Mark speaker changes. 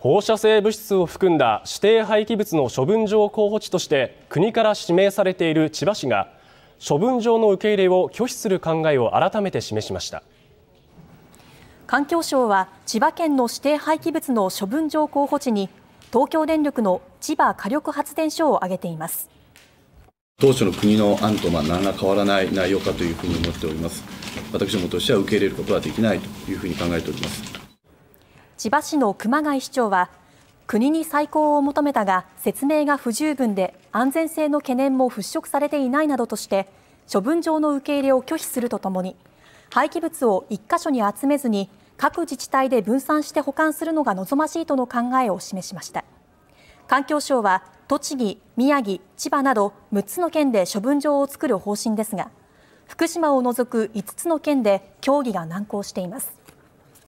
Speaker 1: 放射性物質を含んだ指定廃棄物の処分場候補地として国から指名されている千葉市が処分場の受け入れを拒否する考えを改めて示しました
Speaker 2: 環境省は千葉県の指定廃棄物の処分場候補地に東京電力の千葉火力発電所を挙げています
Speaker 3: 当初の国の案とまあ何ら変わらない内容かというふうに思っております私どもとしては受け入れることはできないというふうに考えております
Speaker 2: 千葉市の熊谷市長は国に再考を求めたが説明が不十分で安全性の懸念も払拭されていないなどとして処分場の受け入れを拒否するとともに廃棄物を1か所に集めずに各自治体で分散して保管するのが望ましいとの考えを示しました環境省は栃木、宮城、千葉など6つの県で処分場を作る方針ですが福島を除く5つの県で協議が難航しています